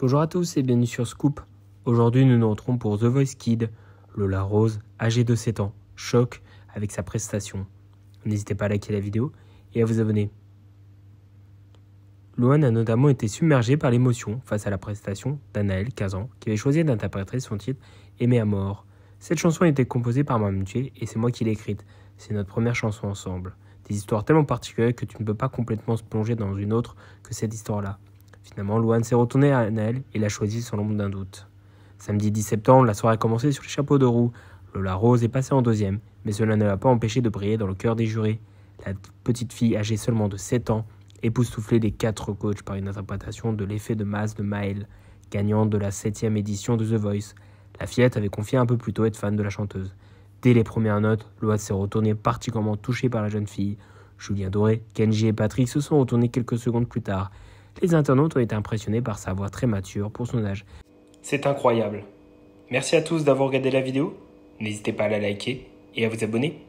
Bonjour à tous et bienvenue sur Scoop. Aujourd'hui, nous nous retrouvons pour The Voice Kid, Lola Rose, âgée de 7 ans, choc avec sa prestation. N'hésitez pas à liker la vidéo et à vous abonner. Luan a notamment été submergé par l'émotion face à la prestation d'Anaël, 15 ans, qui avait choisi d'interpréter son titre Aimé à mort. Cette chanson a été composée par Mamutier et c'est moi qui l'ai écrite. C'est notre première chanson ensemble. Des histoires tellement particulières que tu ne peux pas complètement se plonger dans une autre que cette histoire-là. Finalement, Luan s'est retournée à elle et l'a choisie sans l'ombre d'un doute. Samedi 10 septembre, la soirée a commencé sur les chapeaux de roue. Lola Rose est passée en deuxième, mais cela ne l'a pas empêchée de briller dans le cœur des jurés. La petite fille, âgée seulement de 7 ans, époustouflée des quatre coachs par une interprétation de l'effet de masse de Maël, gagnante de la septième édition de The Voice. La fillette avait confié un peu plus tôt être fan de la chanteuse. Dès les premières notes, Luan s'est retournée particulièrement touchée par la jeune fille. Julien Doré, Kenji et Patrick se sont retournés quelques secondes plus tard, les internautes ont été impressionnés par sa voix très mature pour son âge. C'est incroyable. Merci à tous d'avoir regardé la vidéo. N'hésitez pas à la liker et à vous abonner.